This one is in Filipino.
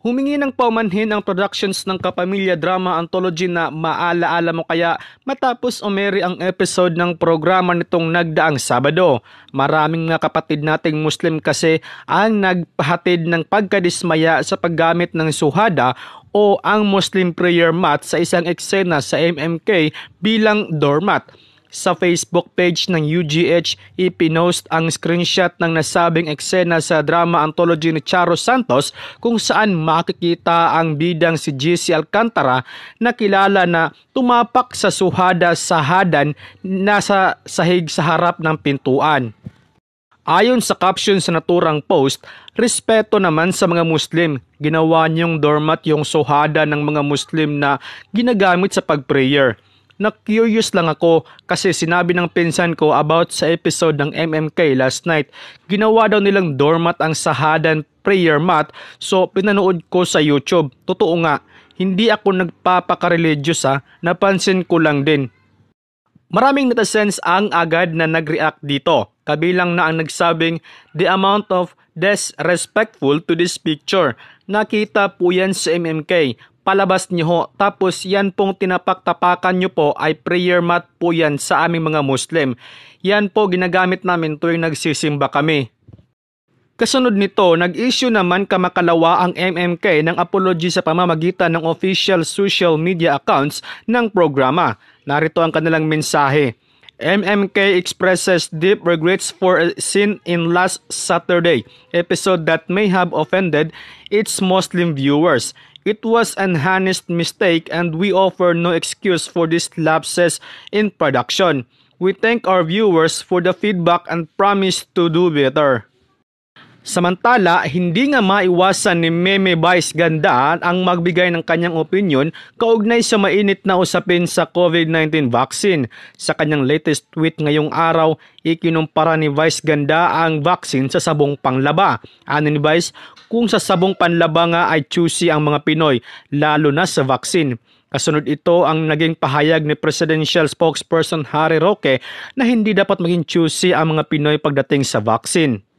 Humingi ng paumanhin ang productions ng Kapamilya Drama Anthology na Maalaala Mo Kaya matapos umeri ang episode ng programa nitong nagdaang Sabado. Maraming mga kapatid nating Muslim kasi ang nagpahatid ng pagkadismaya sa paggamit ng suhada o ang Muslim prayer mat sa isang eksena sa MMK bilang doormat. Sa Facebook page ng UGH, ipinost ang screenshot ng nasabing eksena sa drama anthology ni Charo Santos kung saan makikita ang bidang si JC Alcantara na kilala na tumapak sa suhada sa hadan nasa sahig sa harap ng pintuan. Ayon sa caption sa naturang post, respeto naman sa mga Muslim. Ginawa niyong dormat yung suhada ng mga Muslim na ginagamit sa pagprayer na curious lang ako kasi sinabi ng pinsan ko about sa episode ng MMK last night. Ginawa daw nilang doormat ang sahadan prayer mat so pinanood ko sa YouTube. Totoo nga, hindi ako nagpapakareligyos ha, napansin ko lang din. Maraming natasense ang agad na nag-react dito, kabilang na ang nagsabing the amount of disrespectful to this picture. Nakita po yan sa MMK palabas niyo ho. Tapos yan pong tinapaktapakan niyo po ay prayer mat po yan sa aming mga Muslim. Yan po ginagamit namin tuwing nagsisimba kami. Kasunod nito, nag-issue naman kamakalawa ang MMK ng apology sa pamamagitan ng official social media accounts ng programa. Narito ang kanilang mensahe. MMK expresses deep regrets for a sin in last Saturday episode that may have offended its Muslim viewers. It was an honest mistake and we offer no excuse for these lapses in production. We thank our viewers for the feedback and promise to do better. Samantala, hindi nga maiwasan ni Meme Vice Ganda ang magbigay ng kanyang opinion kaugnay sa mainit na usapin sa COVID-19 vaccine. Sa kanyang latest tweet ngayong araw, ikinumpara ni Vice Ganda ang vaccine sa sabong panglaba. Ano ni Vice, kung sa sabong panlaba nga ay choosy ang mga Pinoy, lalo na sa vaccine. Kasunod ito ang naging pahayag ni Presidential Spokesperson Harry Roque na hindi dapat maging choosy ang mga Pinoy pagdating sa vaccine.